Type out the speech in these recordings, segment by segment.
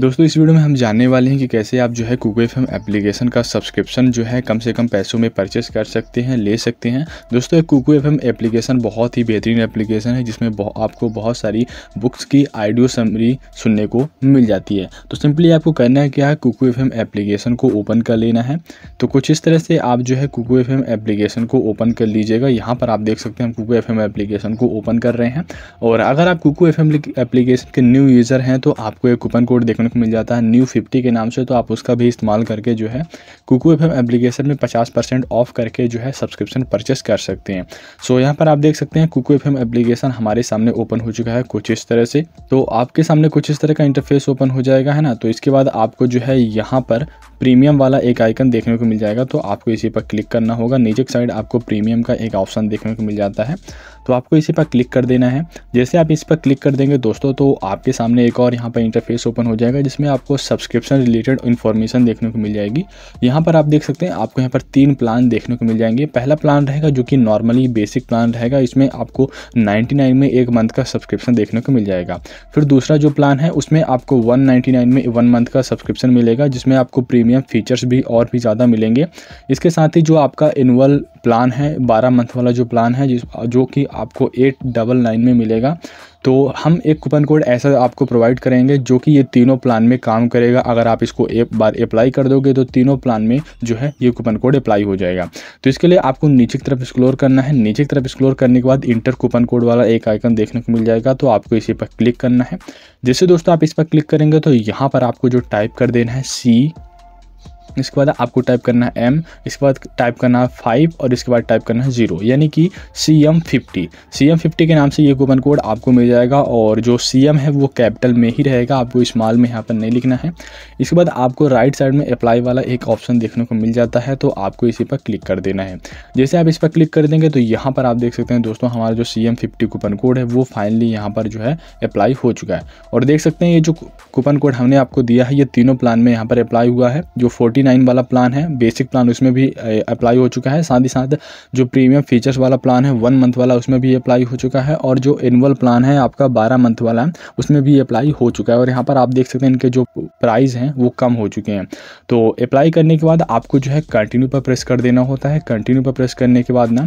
दोस्तों इस वीडियो में हम जानने वाले हैं कि कैसे आप जो है कुको एफ एप्लीकेशन का सब्सक्रिप्शन जो है कम से कम पैसों में परचेस कर सकते हैं ले सकते हैं दोस्तों एक कुको एफ एप्लीकेशन बहुत ही बेहतरीन एप्लीकेशन है जिसमें बहु, आपको बहुत सारी बुक्स की आइडियो समरी सुनने को मिल जाती है तो सिंपली आपको करना है क्या है कुको एफ एप्लीकेशन को ओपन कर लेना है तो कुछ इस तरह से आप जो है कुको एफ एप्लीकेशन को ओपन कर लीजिएगा यहाँ पर आप देख सकते हैं हम कुको एफ एप्लीकेशन को ओपन कर रहे हैं और अगर आप कुको एफ एप्लीकेशन के न्यू यूज़र हैं तो आपको एक कूपन कोड देखना देखने को मिल जाता है न्यू फिफ्टी के नाम से तो आप उसका भी इस्तेमाल करके जो है कुकू एफ एप्लीकेशन में पचास ऑफ करके जो है सब्सक्रिप्शन परचेस कर सकते हैं सो यहाँ पर आप देख सकते हैं कुकू एफ एप्लीकेशन हमारे सामने ओपन हो चुका है कुछ इस तरह से तो आपके सामने कुछ इस तरह का इंटरफेस ओपन हो जाएगा है ना तो इसके बाद आपको जो है यहाँ पर प्रीमियम वाला एक आइकन देखने को मिल जाएगा तो आपको इसी पर क्लिक करना होगा नीचे की साइड आपको प्रीमियम का एक ऑप्शन देखने को मिल जाता है तो आपको इसी पर क्लिक कर देना है जैसे आप इस पर क्लिक कर देंगे दोस्तों तो आपके सामने एक और यहाँ पर इंटरफेस ओपन हो जाएगा जाएगा जिसमें आपको सब्सक्रिप्शन रिलेटेड इन्फॉर्मेशन देखने को मिल जाएगी यहाँ पर आप देख सकते हैं आपको यहाँ पर तीन प्लान देखने को मिल जाएंगे पहला प्लान रहेगा जो कि नॉर्मली बेसिक प्लान रहेगा इसमें आपको 99 में एक मंथ का सब्सक्रिप्शन देखने को मिल जाएगा फिर दूसरा जो प्लान है उसमें आपको वन में वन मंथ का सब्सक्रिप्शन मिलेगा जिसमें आपको प्रीमियम फीचर्स भी और भी ज़्यादा मिलेंगे इसके साथ ही जो आपका एनुअल प्लान है बारह मंथ वाला जो प्लान है जो कि आपको एट डबल नाइन में मिलेगा तो हम एक कूपन कोड ऐसा आपको प्रोवाइड करेंगे जो कि ये तीनों प्लान में काम करेगा अगर आप इसको एक बार अप्लाई कर दोगे तो तीनों प्लान में जो है ये कूपन कोड अप्लाई हो जाएगा तो इसके लिए आपको नीचे की तरफ एक्सप्लोर करना है नीचे की तरफ एक्सप्लोर करने के बाद इंटर कूपन कोड वाला एक आइकन देखने को मिल जाएगा तो आपको इसी पर क्लिक करना है जैसे दोस्तों आप इस पर क्लिक करेंगे तो यहाँ पर आपको जो टाइप कर देना है सी इसके बाद आपको टाइप करना है एम इसके बाद टाइप करना है फाइव और इसके बाद टाइप करना है जीरो यानी कि C M fifty C M fifty के नाम से ये कूपन कोड आपको मिल जाएगा और जो सी एम है वो कैपिटल में ही रहेगा आपको स्मॉल में यहाँ पर नहीं लिखना है इसके बाद आपको राइट साइड में अप्लाई वाला एक ऑप्शन देखने को मिल जाता है तो आपको इसी पर क्लिक कर देना है जैसे आप इस पर क्लिक कर देंगे तो यहाँ पर आप देख सकते हैं दोस्तों हमारा जो C M fifty coupon code है वो फाइनली यहाँ पर जो है अप्लाई हो चुका है और देख सकते हैं ये जो कूपन कोड हमने आपको दिया है ये तीनों प्लान में यहाँ पर अप्लाई हुआ है जो फोर्टीन नाइन वाला प्लान है बेसिक प्लान उसमें भी अप्लाई हो चुका है साथ ही साथ जो प्रीमियम फीचर्स वाला प्लान है वन मंथ वाला उसमें भी अप्लाई हो चुका है और जो एनुअल प्लान है आपका बारह मंथ वाला उसमें भी अप्लाई हो चुका है और यहाँ पर आप देख सकते हैं इनके जो प्राइस हैं वो कम हो चुके हैं तो अप्लाई करने के बाद आपको जो है कंटिन्यू पर प्रेस कर देना होता है कंटिन्यू पर प्रेस करने के बाद ना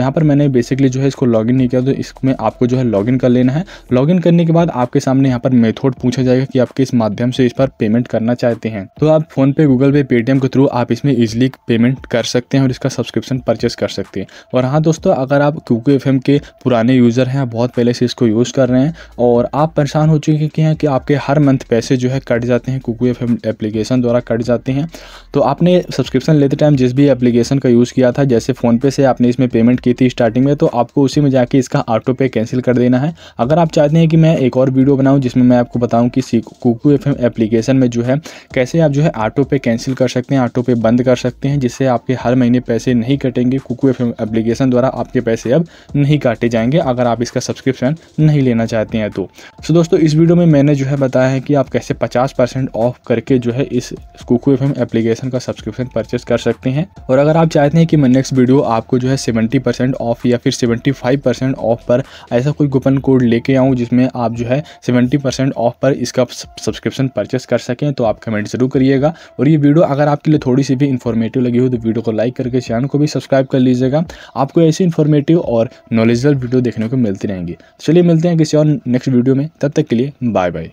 यहाँ पर मैंने बेसिकली जो है इसको लॉग नहीं किया तो इसमें आपको जो है लॉगिन कर लेना है लॉगिन करने के बाद आपके सामने यहाँ पर मेथोड पूछा जाएगा कि आप किस माध्यम से इस पर पेमेंट करना चाहते हैं तो आप फोन पे गूगल पे पे पेटीएम के थ्रू आप इसमें ईजिली पेमेंट कर सकते हैं और इसका सब्सक्रिप्शन परचेस कर सकते हैं और हाँ दोस्तों अगर आप क्यूकू एफ के पुराने यूज़र हैं बहुत पहले से इसको यूज़ कर रहे हैं और आप परेशान हो चुके हैं कि हाँ आपके हर मंथ पैसे जो है कट जाते हैं क्यूके एफ एप्लीकेशन द्वारा कट जाते हैं तो आपने सब्सक्रिप्शन लेते टाइम जिस भी एप्लीकेशन का यूज़ किया था जैसे फ़ोनपे से आपने इसमें पेमेंट की थी स्टार्टिंग में तो आपको उसी में जाके इसका ऑटो पे कैंसिल कर देना है अगर आप चाहते हैं कि मैं एक और वीडियो बनाऊँ जिसमें मैं आपको बताऊँ कि कुकू एफ एप्लीकेशन में जो है कैसे आप जो है ऑटो पे कैंसिल कर सकते हैं ऑटो पे बंद कर सकते हैं जिससे आपके हर महीने पैसे नहीं कटेंगे कुकू एफ एप्लीकेशन द्वारा आपके पैसे अब नहीं काटे जाएंगे अगर आप इसका सब्सक्रिप्शन नहीं लेना चाहते हैं तो सो दोस्तों इस वीडियो में मैंने जो है बताया है कि आप कैसे पचास ऑफ करके जो है इस कुकू एफ एप्लीकेशन का सब्सक्रिप्शन परचेस कर सकते हैं और अगर आप चाहते हैं कि मैं नेक्स्ट वीडियो आपको जो है सेवेंटी ऑफ या फिर सेवेंटी ऑफ पर ऐसा कोई कूपन कोड लेके आऊँ जिसमें आप जो है सेवेंटी ऑफ पर इसका सब्सक्रिप्शन परचेस कर सकें तो आप कमेंट ज़रूर करिएगा और ये वीडियो अगर आपके लिए थोड़ी सी भी इन्फॉर्मेटिव लगी हो तो वीडियो को लाइक करके चैनल को भी सब्सक्राइब कर लीजिएगा आपको ऐसी इन्फॉर्मेटिव और नॉलेजल वीडियो देखने को मिलती रहेंगी तो चलिए मिलते हैं किसी और नेक्स्ट वीडियो में तब तक के लिए बाय बाय